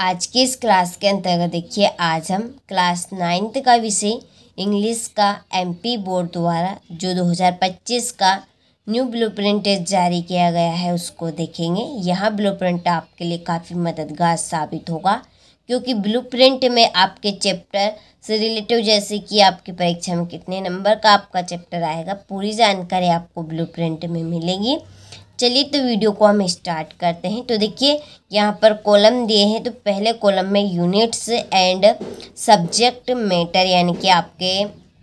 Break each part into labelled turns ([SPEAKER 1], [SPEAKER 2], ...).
[SPEAKER 1] आज की इस क्लास के अंतर्गत देखिए आज हम क्लास नाइन्थ का विषय इंग्लिश का एमपी बोर्ड द्वारा जो 2025 का न्यू ब्लूप्रिंट टेस्ट जारी किया गया है उसको देखेंगे यह ब्लूप्रिंट आपके लिए काफ़ी मददगार साबित होगा क्योंकि ब्लूप्रिंट में आपके चैप्टर से रिलेटिव जैसे कि आपकी परीक्षा में कितने नंबर का आपका चैप्टर आएगा पूरी जानकारी आपको ब्लूप्रिंट में मिलेगी चलिए तो वीडियो को हम स्टार्ट करते हैं तो देखिए यहाँ पर कॉलम दिए हैं तो पहले कॉलम में यूनिट्स एंड सब्जेक्ट मैटर यानी कि आपके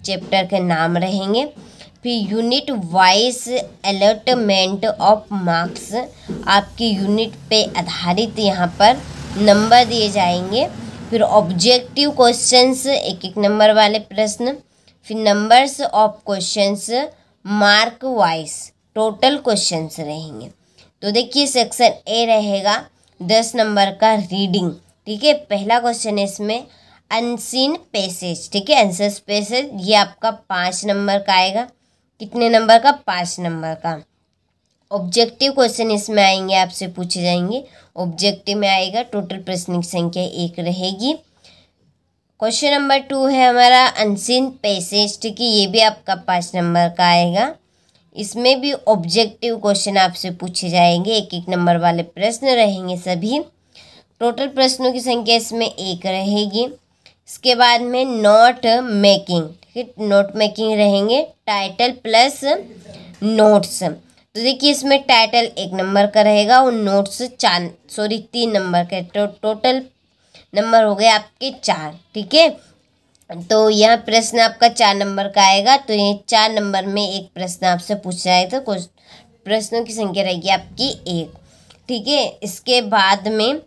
[SPEAKER 1] चैप्टर के नाम रहेंगे फिर unit wise allotment of marks आपकी यूनिट पे आधारित यहाँ पर नंबर दिए जाएंगे फिर ऑब्जेक्टिव क्वेश्चंस एक एक नंबर वाले प्रश्न फिर numbers of questions mark wise total questions रहेंगे तो देखिए सेक्शन ए रहेगा दस नंबर का रीडिंग ठीक है पहला क्वेश्चन है इसमें अनसीन पैसेज ठीक है आंसर्स पैसेज ये आपका पाँच नंबर का आएगा कितने नंबर का पाँच नंबर का ऑब्जेक्टिव क्वेश्चन इसमें आएंगे आपसे पूछे जाएंगे ऑब्जेक्टिव में आएगा टोटल प्रश्न की संख्या एक रहेगी क्वेश्चन नंबर टू है हमारा अनसीन पैसेज ठीक है ये भी आपका पाँच नंबर का आएगा इसमें भी ऑब्जेक्टिव क्वेश्चन आपसे पूछे जाएंगे एक एक नंबर वाले प्रश्न रहेंगे सभी टोटल प्रश्नों की संख्या इसमें एक रहेगी इसके बाद में नोट मेकिंग ठीक है नोट मेकिंग रहेंगे टाइटल प्लस नोट्स तो देखिए इसमें टाइटल एक नंबर का रहेगा और नोट्स चार सॉरी तीन नंबर का टो, टोटल नंबर हो गए आपके चार ठीक है तो यह प्रश्न आपका चार नंबर का आएगा तो ये चार नंबर में एक प्रश्न आपसे पूछा जाएगा तो प्रश्नों की संख्या रहेगी आपकी एक ठीक है इसके बाद में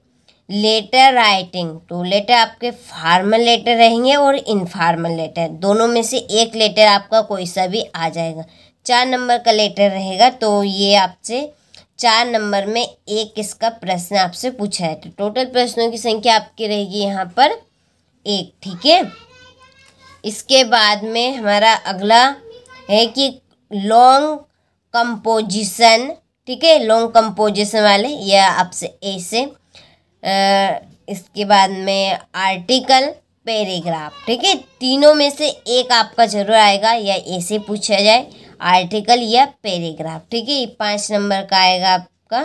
[SPEAKER 1] लेटर राइटिंग तो लेटर आपके फार्मल लेटर रहेंगे और इनफार्मल लेटर दोनों में से एक लेटर आपका कोई सा भी आ जाएगा चार नंबर का लेटर रहेगा तो ये आपसे चार नंबर में एक इसका प्रश्न आपसे पूछा है तो टोटल प्रश्नों की संख्या आपकी रहेगी यहाँ पर एक ठीक है इसके बाद में हमारा अगला है कि लॉन्ग कंपोजिशन ठीक है लॉन्ग कंपोजिशन वाले या आपसे ऐसे इसके बाद में आर्टिकल पैराग्राफ ठीक है तीनों में से एक आपका जरूर आएगा या ऐसे पूछा जाए आर्टिकल या पैराग्राफ ठीक है पाँच नंबर का आएगा आपका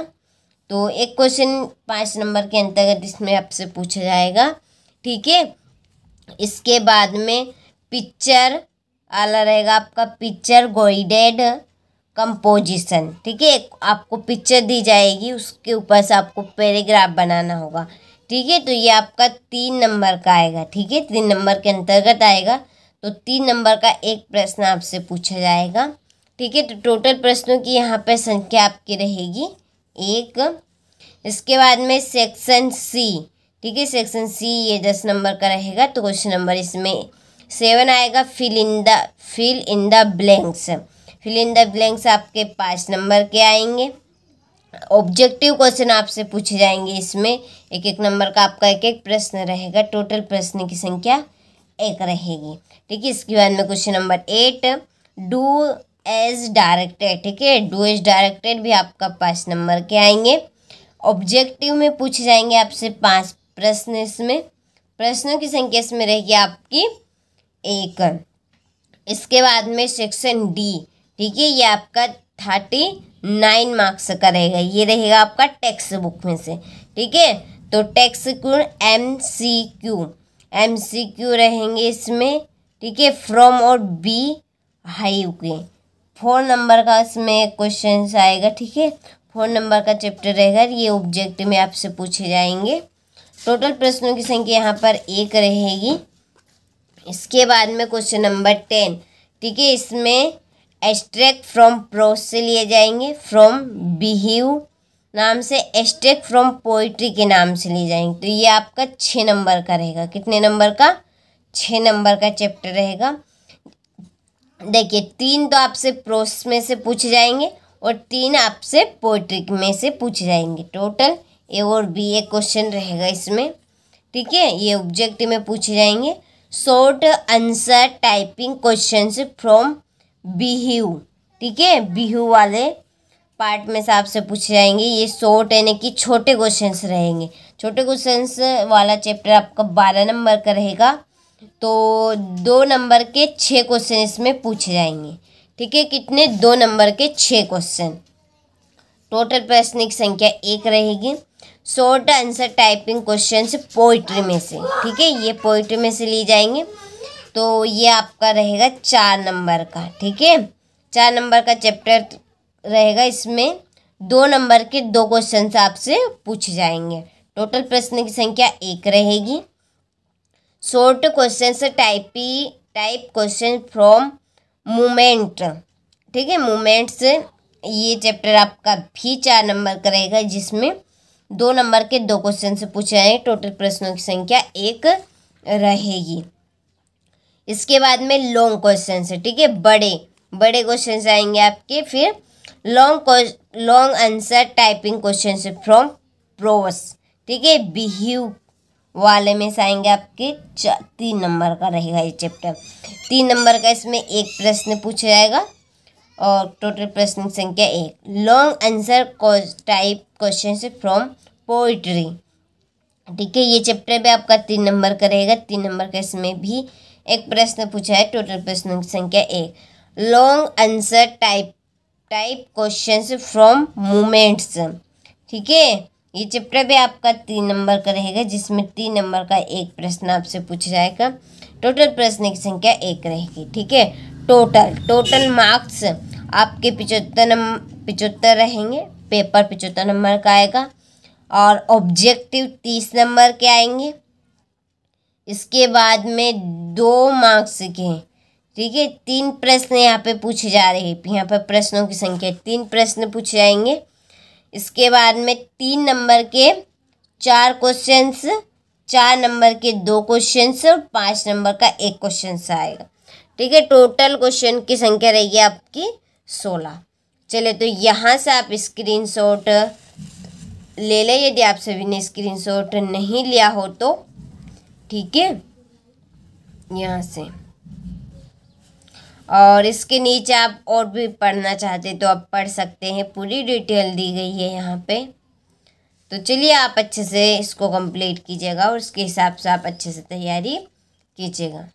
[SPEAKER 1] तो एक क्वेश्चन पाँच नंबर के अंतर्गत इसमें आपसे पूछा जाएगा ठीक है इसके बाद में पिक्चर आला रहेगा आपका पिक्चर गोइडेड कंपोजिशन ठीक है आपको पिक्चर दी जाएगी उसके ऊपर से आपको पैराग्राफ बनाना होगा ठीक है तो ये आपका तीन नंबर का आएगा ठीक है तीन नंबर के अंतर्गत आएगा तो तीन नंबर का एक प्रश्न आपसे पूछा जाएगा ठीक है तो टोटल प्रश्नों की यहाँ पर संख्या आपकी रहेगी एक इसके बाद में सेक्शन सी ठीक है सेक्शन सी ये दस नंबर का रहेगा तो क्वेश्चन नंबर इसमें सेवन आएगा fill in the fill in the blanks fill in the blanks आपके पाँच नंबर के आएंगे ऑब्जेक्टिव क्वेश्चन आपसे पूछे जाएंगे इसमें एक एक नंबर का आपका एक एक प्रश्न रहेगा टोटल प्रश्न की संख्या एक रहेगी ठीक है इसके बाद में question number eight do as directed ठीक है डू एज डायरेक्टेड भी आपका पाँच नंबर के आएंगे ऑब्जेक्टिव में पूछे जाएंगे आपसे पांच प्रश्न इसमें प्रश्नों की संख्या इसमें रहेगी आपकी एक इसके बाद में सेक्शन डी ठीक है ये आपका थर्टी नाइन मार्क्स का रहेगा ये रहेगा आपका टेक्स बुक में से ठीक है तो text Q M C Q M C Q रहेंगे इसमें ठीक है फ्रॉम और बी हाई के फोर नंबर का इसमें क्वेश्चन आएगा ठीक है फोर नंबर का चैप्टर रहेगा ये ऑब्जेक्ट में आपसे पूछे जाएंगे टोटल प्रश्नों की संख्या यहाँ पर एक रहेगी इसके बाद में क्वेश्चन नंबर टेन ठीक है इसमें एस्ट्रैक्ट फ्रॉम प्रोस से लिए जाएंगे फ्रॉम बिहेव नाम से एस्ट्रैक्ट फ्रॉम पोइट्री के नाम से लिए जाएंगे तो ये आपका छः नंबर का रहेगा कितने नंबर का छः नंबर का चैप्टर रहेगा देखिए तीन तो आपसे प्रोस में से पूछे जाएंगे और तीन आपसे पोइट्रिक में से पूछे जाएंगे टोटल ए और बी ए क्वेश्चन रहेगा इसमें ठीक है ये ऑब्जेक्ट में पूछे जाएंगे short answer typing question from Beehive ठीक है बीहू वाले पार्ट में से आपसे पूछे जाएंगे ये शॉर्ट यानी कि छोटे क्वेश्चंस रहेंगे छोटे क्वेश्चंस वाला चैप्टर आपका बारह नंबर का रहेगा तो दो नंबर के छः क्वेश्चन इसमें पूछे जाएंगे ठीक है कितने दो नंबर के छः क्वेश्चन टोटल प्रश्न की संख्या एक रहेगी short answer typing question poetry में से ठीक है ये पोइट्री में से ली जाएंगे तो ये आपका रहेगा चार नंबर का ठीक है चार नंबर का चैप्टर रहेगा इसमें दो नंबर के दो क्वेश्चन आपसे पूछ जाएंगे टोटल प्रश्न की संख्या एक रहेगी short question type type question from moment ठीक है मूमेंट्स से ये चैप्टर आपका भी चार नंबर का रहेगा जिसमें दो नंबर के दो क्वेश्चन से पूछे जाएंगे टोटल प्रश्नों की संख्या एक रहेगी इसके बाद में लॉन्ग क्वेश्चन है ठीक है बड़े बड़े क्वेश्चन आएंगे आपके फिर long long answer typing question से फ्रॉम प्रोवस ठीक है बिहीव वाले में से आएंगे आपके तीन नंबर का रहेगा ये चैप्टर तीन नंबर का इसमें एक प्रश्न पूछा जाएगा और टोटल प्रश्न संख्या एक लॉन्ग आंसर टाइप क्वेश्चन से फ्रॉम पोइट्री ठीक है ये चैप्टर भी आपका तीन नंबर का रहेगा तीन नंबर का इसमें भी एक प्रश्न पूछा है टोटल प्रश्नों की संख्या एक long answer type type question from moments ठीक है ये चैप्टर भी आपका तीन नंबर का रहेगा जिसमें तीन नंबर का एक प्रश्न आपसे पूछा जाएगा टोटल प्रश्न की संख्या एक रहेगी ठीक है टोटल टोटल मार्क्स आपके पिचहत्तर नंबर पिचहत्तर रहेंगे पेपर पिचहत्तर नंबर का आएगा और ऑब्जेक्टिव तीस नंबर के आएंगे इसके बाद में दो मार्क्स के हैं ठीक है तीन प्रश्न यहाँ पे पूछे जा रहे हैं यहाँ पर प्रश्नों की संख्या तीन प्रश्न पूछे जाएंगे इसके बाद में तीन नंबर के चार क्वेश्चंस चार नंबर के दो क्वेश्चंस और पाँच नंबर का एक क्वेश्चन आएगा ठीक है टोटल क्वेश्चन की संख्या रहेगी आपकी सोलह चले तो यहाँ से आप स्क्रीनशॉट ले लें यदि आप सभी ने स्क्रीनशॉट नहीं लिया हो तो ठीक है यहाँ से और इसके नीचे आप और भी पढ़ना चाहते तो आप पढ़ सकते हैं पूरी डिटेल दी गई है यहाँ पे तो चलिए आप अच्छे से इसको कंप्लीट कीजिएगा और उसके हिसाब से आप अच्छे से तैयारी कीजिएगा